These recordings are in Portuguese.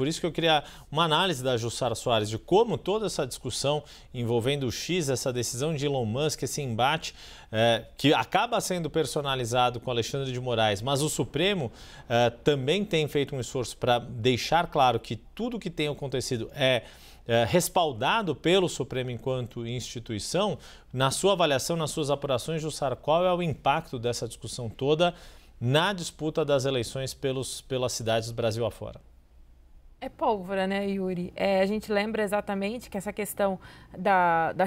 Por isso que eu queria uma análise da Jussara Soares de como toda essa discussão envolvendo o X, essa decisão de Elon Musk, esse embate é, que acaba sendo personalizado com Alexandre de Moraes, mas o Supremo é, também tem feito um esforço para deixar claro que tudo que tem acontecido é é, respaldado pelo Supremo enquanto instituição, na sua avaliação, nas suas apurações, Jussara, qual é o impacto dessa discussão toda na disputa das eleições pelos, pelas cidades do Brasil afora? É pólvora, né, Yuri? É, a gente lembra exatamente que essa questão da, da,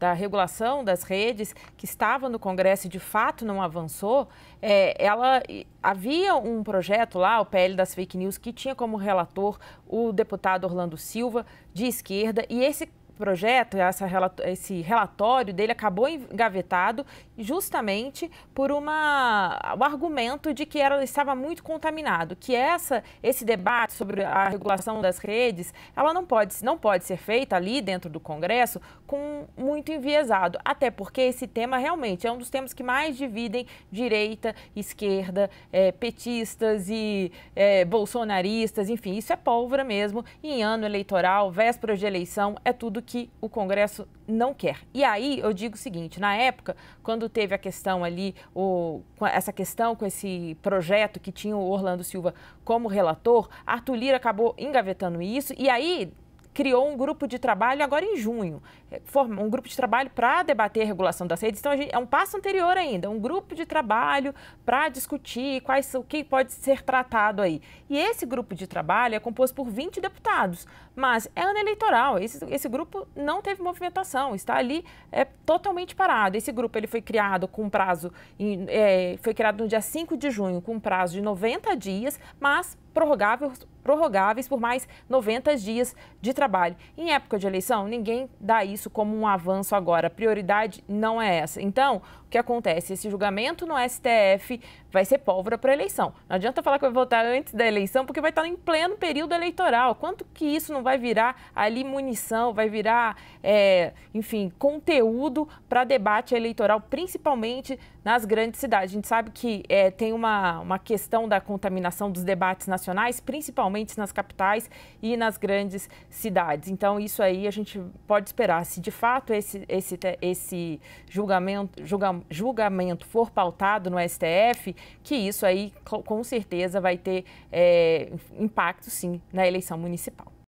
da, regulação das redes, que estava no Congresso e de fato não avançou, é, ela havia um projeto lá, o PL das fake news, que tinha como relator o deputado Orlando Silva, de esquerda, e esse projeto, essa, esse relatório dele acabou engavetado justamente por uma, o argumento de que ela estava muito contaminado, que essa, esse debate sobre a regulação das redes, ela não pode, não pode ser feita ali dentro do Congresso com muito enviesado, até porque esse tema realmente é um dos temas que mais dividem direita, esquerda, é, petistas e é, bolsonaristas, enfim, isso é pólvora mesmo, em ano eleitoral, véspera de eleição, é tudo que que o Congresso não quer. E aí eu digo o seguinte: na época, quando teve a questão ali, o, essa questão com esse projeto que tinha o Orlando Silva como relator, Arthur Lira acabou engavetando isso. E aí criou um grupo de trabalho agora em junho, eh, um grupo de trabalho para debater a regulação das redes. Então, gente, é um passo anterior ainda, um grupo de trabalho para discutir quais, o que pode ser tratado aí. E esse grupo de trabalho é composto por 20 deputados, mas é ano eleitoral, esse, esse grupo não teve movimentação, está ali é, totalmente parado. Esse grupo ele foi criado com prazo, em, é, foi criado no dia 5 de junho, com prazo de 90 dias, mas prorrogáveis, prorrogáveis por mais 90 dias de trabalho. Em época de eleição, ninguém dá isso como um avanço agora. A prioridade não é essa. Então, o que acontece? Esse julgamento no STF vai ser pólvora para a eleição. Não adianta falar que vai votar antes da eleição, porque vai estar em pleno período eleitoral. Quanto que isso não vai virar ali munição, vai virar, é, enfim, conteúdo para debate eleitoral, principalmente nas grandes cidades. A gente sabe que é, tem uma, uma questão da contaminação dos debates nacionais principalmente nas capitais e nas grandes cidades. Então, isso aí a gente pode esperar. Se de fato esse, esse, esse julgamento, julga, julgamento for pautado no STF, que isso aí com certeza vai ter é, impacto, sim, na eleição municipal.